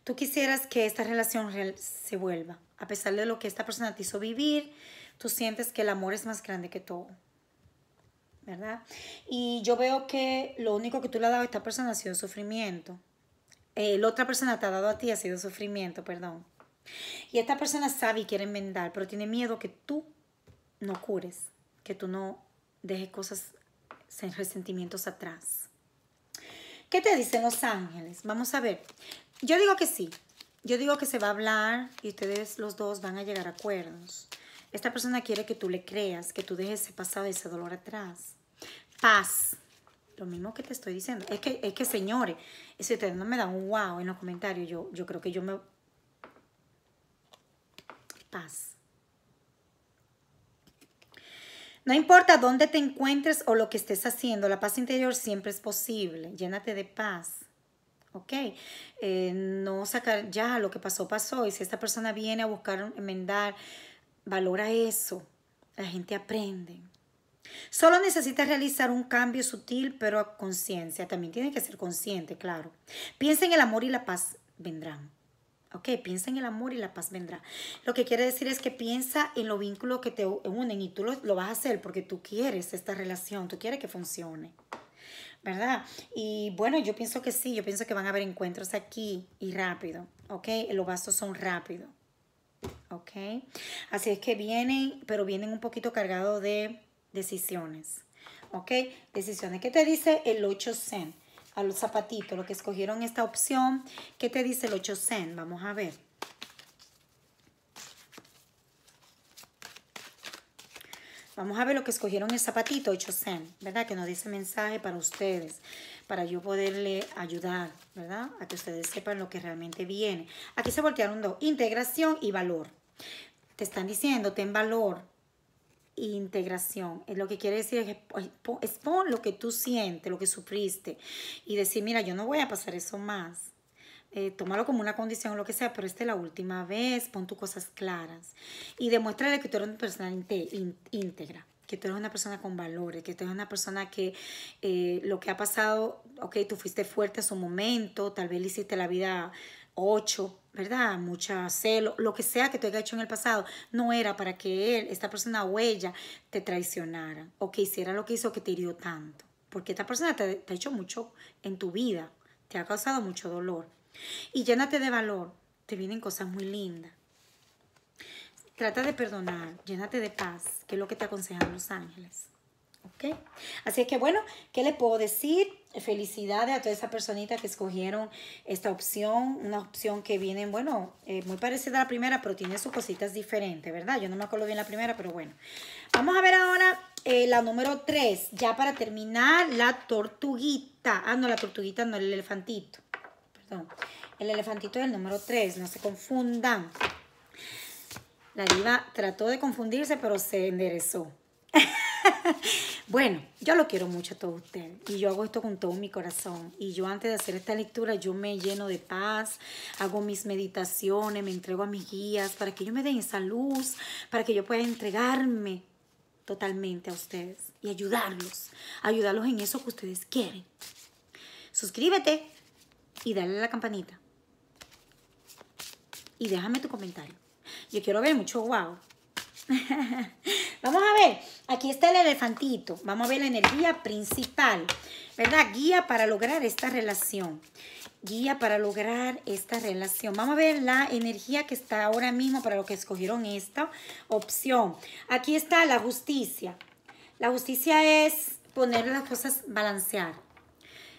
Tú quisieras que esta relación se vuelva, a pesar de lo que esta persona te hizo vivir, tú sientes que el amor es más grande que todo. ¿Verdad? Y yo veo que lo único que tú le has dado a esta persona ha sido sufrimiento. Eh, la otra persona te ha dado a ti ha sido sufrimiento, perdón. Y esta persona sabe y quiere enmendar, pero tiene miedo que tú no cures, que tú no dejes cosas, resentimientos atrás. ¿Qué te dicen los ángeles? Vamos a ver. Yo digo que sí. Yo digo que se va a hablar y ustedes los dos van a llegar a acuerdos. Esta persona quiere que tú le creas, que tú dejes ese pasado ese dolor atrás. Paz. Lo mismo que te estoy diciendo. Es que, es señores, si ustedes no me dan un wow en los comentarios, yo, yo creo que yo me... Paz. No importa dónde te encuentres o lo que estés haciendo, la paz interior siempre es posible. Llénate de paz. ¿Ok? Eh, no sacar ya lo que pasó, pasó. Y si esta persona viene a buscar enmendar Valora eso. La gente aprende. Solo necesitas realizar un cambio sutil, pero a conciencia. También tiene que ser consciente, claro. Piensa en el amor y la paz vendrán. Ok, piensa en el amor y la paz vendrá. Lo que quiere decir es que piensa en los vínculos que te unen y tú lo, lo vas a hacer porque tú quieres esta relación, tú quieres que funcione. ¿verdad? Y bueno, yo pienso que sí, yo pienso que van a haber encuentros aquí y rápido, ¿ok? Los vasos son rápidos. ¿ok? Así es que vienen, pero vienen un poquito cargados de decisiones, ¿ok? Decisiones. ¿Qué te dice el 8 cent? A los zapatitos, lo que escogieron esta opción, ¿qué te dice el 8 cent? Vamos a ver. Vamos a ver lo que escogieron el zapatito 8 cent, ¿verdad? Que nos dice mensaje para ustedes, para yo poderle ayudar, ¿verdad? A que ustedes sepan lo que realmente viene. Aquí se voltearon dos, integración y valor. Te están diciendo, ten valor, e integración. Lo que quiere decir es que pues, lo que tú sientes, lo que sufriste y decir, mira, yo no voy a pasar eso más. Eh, tómalo como una condición o lo que sea, pero esta es la última vez, pon tus cosas claras y demuéstrale que tú eres una persona íntegra, que tú eres una persona con valores, que tú eres una persona que eh, lo que ha pasado, ok, tú fuiste fuerte en su momento, tal vez le hiciste la vida 8, ¿verdad? Mucha celo, lo que sea que te haya hecho en el pasado, no era para que él, esta persona o ella, te traicionara o que hiciera lo que hizo que te hirió tanto. Porque esta persona te, ha hecho mucho en tu vida, te ha causado mucho dolor. Y llénate de valor, te vienen cosas muy lindas. Trata de perdonar, llénate de paz, que es lo que te aconsejan los ángeles. ¿Ok? Así es que bueno, ¿qué le puedo decir? felicidades a todas esas personitas que escogieron esta opción, una opción que viene, bueno, eh, muy parecida a la primera, pero tiene sus cositas diferentes, ¿verdad? Yo no me acuerdo bien la primera, pero bueno. Vamos a ver ahora eh, la número 3, ya para terminar, la tortuguita. Ah, no, la tortuguita no, el elefantito. Perdón, el elefantito es el número 3, no se confundan. La diva trató de confundirse, pero se enderezó. bueno, yo lo quiero mucho a todos ustedes y yo hago esto con todo mi corazón. Y yo antes de hacer esta lectura, yo me lleno de paz, hago mis meditaciones, me entrego a mis guías para que yo me den esa luz, para que yo pueda entregarme totalmente a ustedes y ayudarlos, ayudarlos en eso que ustedes quieren. Suscríbete y dale a la campanita. Y déjame tu comentario. Yo quiero ver mucho guau. Vamos a ver, aquí está el elefantito. Vamos a ver la energía principal, ¿verdad? Guía para lograr esta relación. Guía para lograr esta relación. Vamos a ver la energía que está ahora mismo para los que escogieron esta opción. Aquí está la justicia. La justicia es poner las cosas, balancear.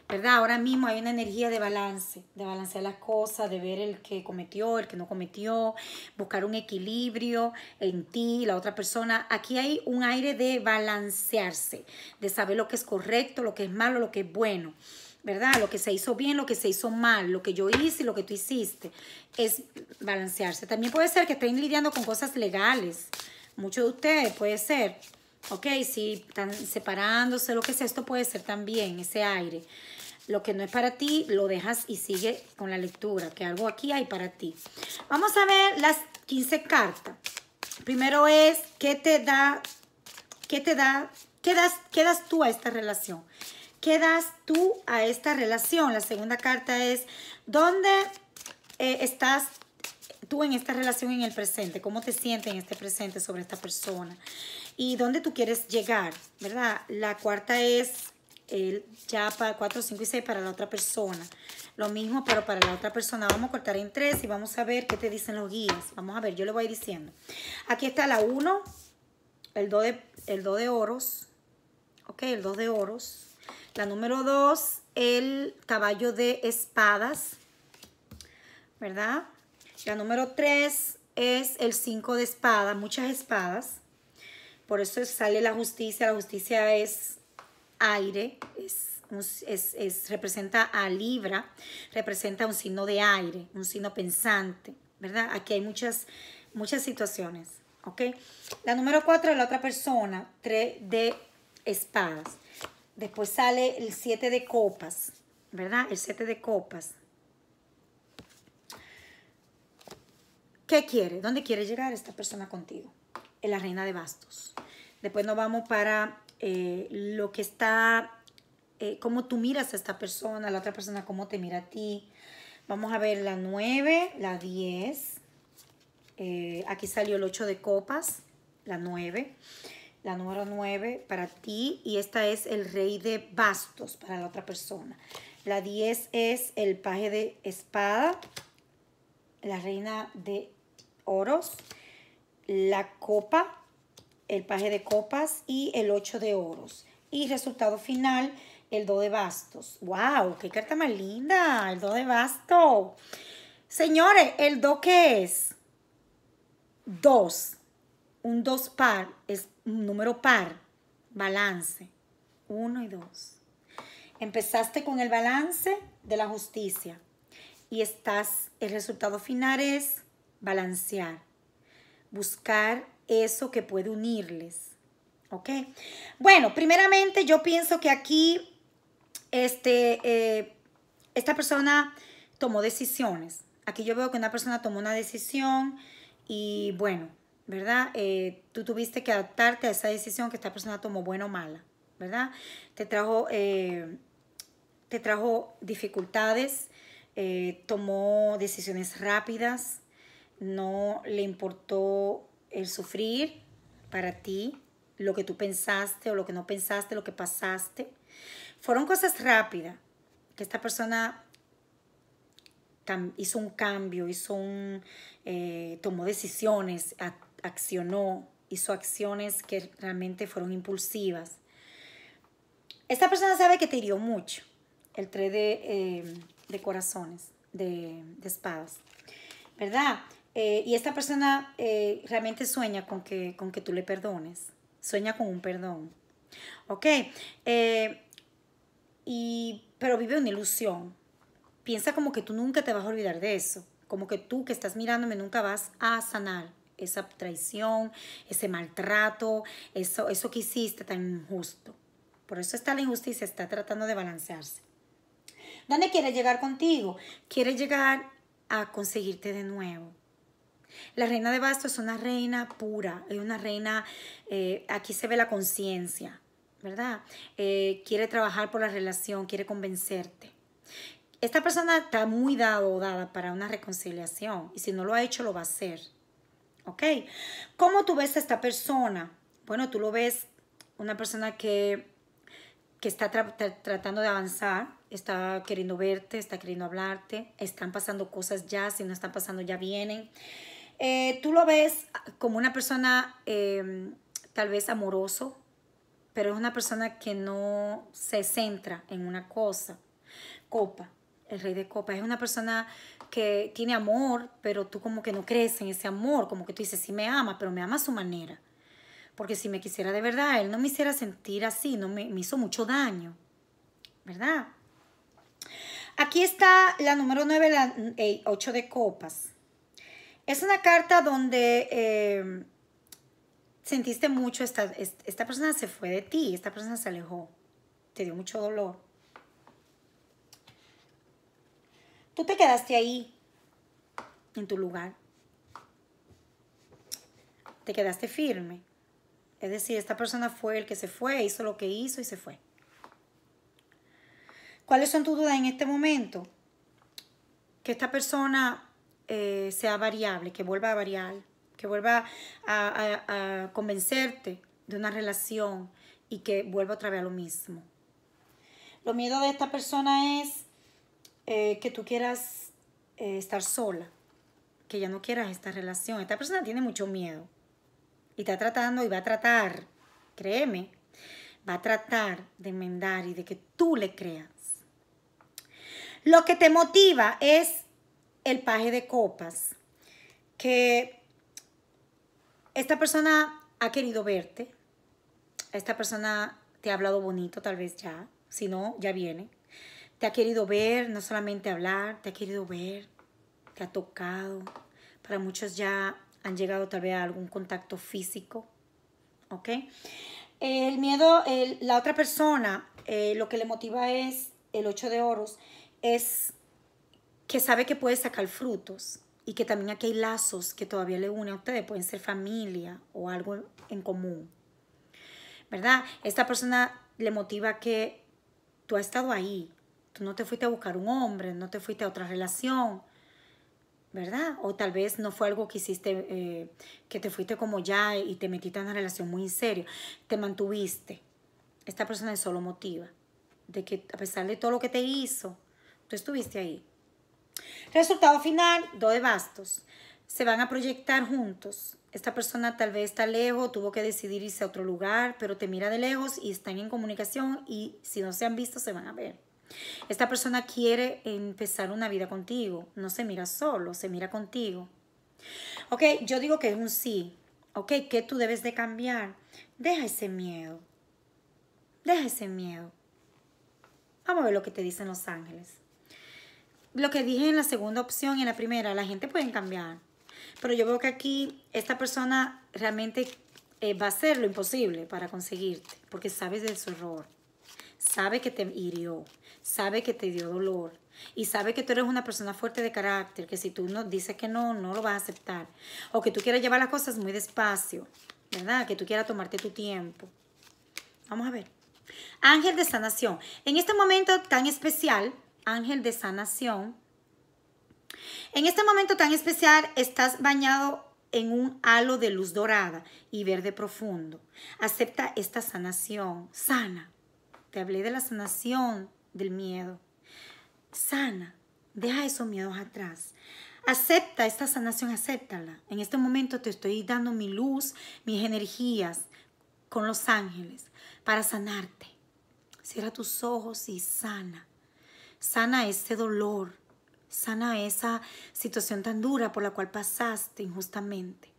¿verdad? Ahora mismo hay una energía de balance, de balancear las cosas, de ver el que cometió, el que no cometió, buscar un equilibrio en ti, la otra persona. Aquí hay un aire de balancearse, de saber lo que es correcto, lo que es malo, lo que es bueno. ¿Verdad? Lo que se hizo bien, lo que se hizo mal, lo que yo hice y lo que tú hiciste, es balancearse. También puede ser que estén lidiando con cosas legales. Muchos de ustedes puede ser, Ok, si están separándose, lo que sea, esto puede ser también ese aire. Lo que no es para ti, lo dejas y sigue con la lectura, que algo aquí hay para ti. Vamos a ver las 15 cartas. Primero es, ¿qué te da? ¿Qué te da? ¿Qué das, tú a esta relación? ¿Qué das tú a esta relación? La segunda carta es, ¿dónde eh, estás tú en esta relación en el presente, cómo te sientes en este presente sobre esta persona y dónde tú quieres llegar, ¿verdad? La cuarta es el, ya para 4, 5 y 6 para la otra persona. Lo mismo, pero para la otra persona. Vamos a cortar en 3 y vamos a ver qué te dicen los guías. Vamos a ver, yo le voy diciendo. Aquí está la 1, el 2 de, el de oros. Ok, el 2 de oros. La número 2, el caballo de espadas. ¿Verdad? La número 3 es el 5 de espadas, muchas espadas. Por eso sale la justicia. La justicia es aire, es, es, representa a Libra, representa un signo de aire, un signo pensante, ¿verdad? Aquí hay muchas, muchas situaciones, ¿ok? La número cuatro es la otra persona, tres de espadas. Después sale el siete de copas, ¿verdad? El siete de copas. ¿Qué quiere? ¿Dónde quiere llegar esta persona contigo? En la reina de bastos. Después nos vamos para eh, lo que está, eh, cómo tú miras a esta persona, la otra persona cómo te mira a ti. Vamos a ver la 9, la 10. Eh, aquí salió el 8 de copas, la 9. La número 9 para ti y esta es el rey de bastos para la otra persona. La 10 es el paje de espada, la reina de oros, la copa el paje de copas y el 8 de oros. Y resultado final, el do de bastos. ¡Wow! ¡Qué carta más linda! El do de bastos. Señores, ¿el do qué es? 2. Un 2 par es un número par. Balance. 1 y 2. Empezaste con el balance de la justicia. Y estás, el resultado final es balancear. Buscar eso que puede unirles. ¿Ok? Bueno, primeramente yo pienso que aquí este, eh, esta persona tomó decisiones. Aquí yo veo que una persona tomó una decisión y bueno, ¿verdad? Eh, tú tuviste que adaptarte a esa decisión que esta persona tomó, buena o mala, ¿verdad? Te trajo, eh, te trajo dificultades, tomó decisiones rápidas, no le importó el sufrir para ti, lo que tú pensaste o lo que no pensaste, lo que pasaste. Fueron cosas rápidas, que esta persona hizo un cambio, hizo un, eh, tomó decisiones, accionó, hizo acciones que realmente fueron impulsivas. Esta persona sabe que te hirió mucho, el 3 de, eh, de corazones, de, de espadas, ¿verdad? Eh, y esta persona eh, realmente sueña con que, con tú le perdones, sueña con un perdón. ¿Ok? Eh, pero vive una ilusión. Piensa como que tú nunca te vas a olvidar de eso, como que tú que estás mirándome nunca vas a sanar esa traición, ese maltrato, eso, eso que hiciste tan injusto. Por eso está la injusticia, está tratando de balancearse. ¿Dónde quiere llegar contigo? Quiere llegar a conseguirte de nuevo la reina de bastos es una reina pura, es una reina, eh, aquí se ve la conciencia, ¿verdad? Eh, quiere trabajar por la relación, quiere convencerte. Esta persona está muy dado dada para una reconciliación y si no lo ha hecho lo va a hacer. ¿Ok? ¿Cómo tú ves a esta persona? Bueno, tú lo ves una persona que, que está tratando de avanzar, está queriendo verte, está queriendo hablarte, están pasando cosas ya, si no están pasando ya vienen. Eh, tú lo ves como una persona em, tal vez amoroso, pero es una persona que no se centra en una cosa. Copa, el rey de copa, es una persona que tiene amor, pero tú como que no crees en ese amor, como que tú dices, sí me ama, pero me ama a su manera. Porque si me quisiera de verdad, él no me hiciera sentir así, no me, hizo mucho daño, ¿verdad? Aquí está la número 9, la 8 de copas. Es una carta donde em, sentiste mucho, esta, esta persona se fue de ti, esta persona se alejó, te dio mucho dolor. Tú te quedaste ahí, en tu lugar. Te quedaste firme. Es decir, esta persona fue el que se fue, hizo lo que hizo y se fue. ¿Cuáles son tus dudas en este momento? Que esta persona eh, sea variable, que vuelva a variar, que vuelva a, convencerte de una relación y que vuelva otra vez a lo mismo. Lo miedo de esta persona es eh, que tú quieras eh, estar sola, que ya no quieras esta relación. Esta persona tiene mucho miedo y está tratando y va a tratar, créeme, va a tratar de enmendar y de que tú le creas. Lo que te motiva es el paje de copas, que esta persona ha querido verte, esta persona te ha hablado bonito tal vez ya, si no, ya viene. Te ha querido ver, no solamente hablar, te ha querido ver, te ha tocado. Para muchos ya han llegado tal vez a algún contacto físico, ¿ok? El miedo, la otra persona, eh, lo que le motiva es el 8 de oros, es que sabe que puede sacar frutos y que también aquí hay lazos que todavía le unen a ustedes, pueden ser familia o algo en común. ¿Verdad? Esta persona le motiva que tú has estado ahí, tú no te fuiste a buscar un hombre, no te fuiste a otra relación, ¿verdad? O tal vez no fue algo que hiciste, eh, que te fuiste como ya y te metiste en una relación muy en serio, te mantuviste. Esta persona solo motiva de que a pesar de todo lo que te hizo, tú estuviste ahí. Resultado final, dos de bastos. Se van a proyectar juntos. Esta persona tal vez está lejos, tuvo que decidir irse a otro lugar, pero te mira de lejos y están en comunicación y si no se han visto se van a ver. Esta persona quiere empezar una vida contigo, no se mira solo, se mira contigo. Ok, yo digo que es un sí. Ok, ¿qué tú debes de cambiar? Deja ese miedo. Deja ese miedo. Vamos a ver lo que te dicen los ángeles lo que dije en la segunda opción y en la primera, la gente puede cambiar. Pero yo veo que aquí esta persona realmente eh, va a hacer lo imposible para conseguirte, porque sabes de su error, sabe que te hirió, sabe que te dio dolor y sabe que tú eres una persona fuerte de carácter, que si tú no dices que no, no lo vas a aceptar. O que tú quieras llevar las cosas muy despacio, ¿verdad? Que tú quieras tomarte tu tiempo. Vamos a ver. Ángel de sanación. En este momento tan especial, ángel de sanación. En este momento tan especial estás bañado en un halo de luz dorada y verde profundo. Acepta esta sanación. Sana. Te hablé de la sanación del miedo. Sana. Deja esos miedos atrás. Acepta esta sanación, acéptala. En este momento te estoy dando mi luz, mis energías con los ángeles para sanarte. Cierra tus ojos y sana. Sana ese dolor, sana esa situación tan dura por la cual pasaste injustamente.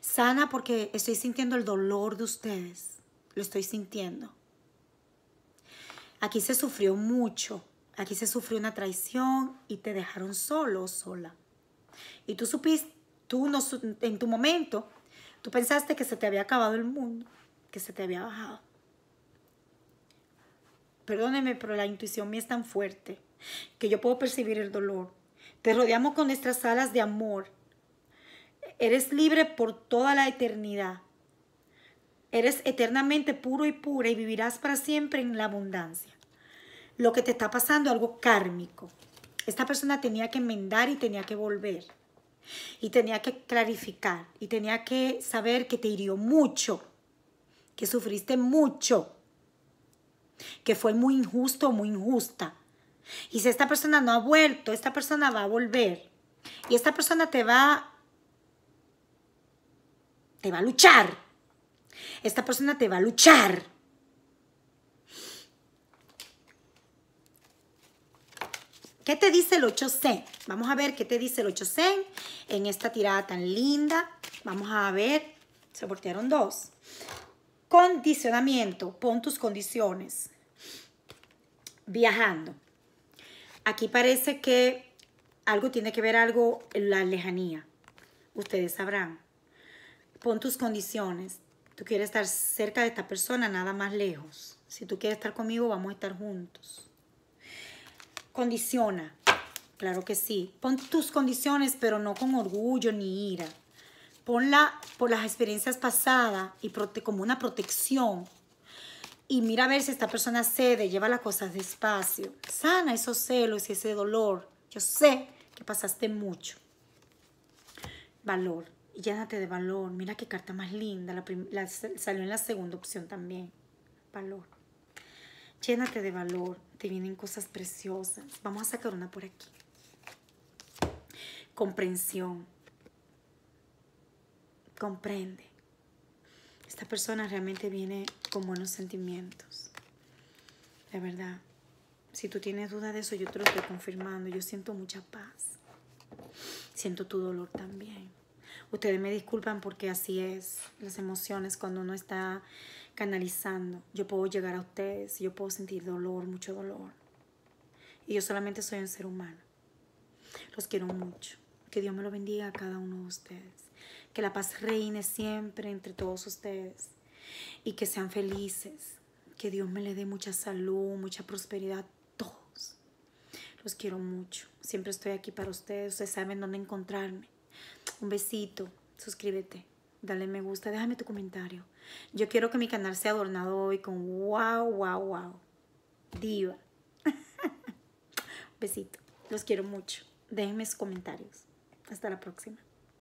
Sana porque estoy sintiendo el dolor de ustedes, lo estoy sintiendo. Aquí se sufrió mucho, aquí se sufrió una traición y te dejaron solo o sola. Y tú supiste, tú en tu momento, tú pensaste que se te había acabado el mundo, que se te había bajado perdóneme, pero la intuición mía es tan fuerte que yo puedo percibir el dolor. Te rodeamos con nuestras alas de amor. Eres libre por toda la eternidad. Eres eternamente puro y pura y vivirás para siempre en la abundancia. Lo que te está pasando es algo kármico. Esta persona tenía que enmendar y tenía que volver. Y tenía que clarificar. Y tenía que saber que te hirió mucho. Que sufriste mucho que fue muy injusto o muy injusta. Y si esta persona no ha vuelto, esta persona va a volver. Y esta persona te va, te va a luchar. Esta persona te va a luchar. ¿Qué te dice el 8C? Vamos a ver qué te dice el 8C en esta tirada tan linda. Vamos a ver. Se voltearon dos. Condicionamiento. Pon tus condiciones viajando. Aquí parece que algo tiene que ver algo en la lejanía. Ustedes sabrán. Pon tus condiciones. Tú quieres estar cerca de esta persona, nada más lejos. Si tú quieres estar conmigo, vamos a estar juntos. Condiciona. Claro que sí. Pon tus condiciones, pero no con orgullo ni ira. Ponla por las experiencias pasadas y como una protección y mira a ver si esta persona cede, lleva las cosas despacio. Sana esos celos y ese dolor. Yo sé que pasaste mucho. Valor. llénate de valor. Mira qué carta más linda. la, salió en la segunda opción también. Valor. Llénate de valor. Te vienen cosas preciosas. Vamos a sacar una por aquí. Comprensión. Comprende esta persona realmente viene con buenos sentimientos. De verdad. Si tú tienes duda de eso, yo te lo estoy confirmando. Yo siento mucha paz. Siento tu dolor también. Ustedes me disculpan porque así es. Las emociones cuando uno está canalizando. Yo puedo llegar a ustedes. Yo puedo sentir dolor, mucho dolor. Y yo solamente soy un ser humano. Los quiero mucho. Que Dios me lo bendiga a cada uno de ustedes que la paz reine siempre entre todos ustedes y que sean felices. Que Dios me le dé mucha salud, mucha prosperidad a todos. Los quiero mucho. Siempre estoy aquí para ustedes. Ustedes saben dónde encontrarme. Un besito. Suscríbete. Dale me gusta. Déjame tu comentario. Yo quiero que mi canal sea adornado hoy con wow, wow, wow. Diva. Besito. Los quiero mucho. Déjenme sus comentarios. Hasta la próxima.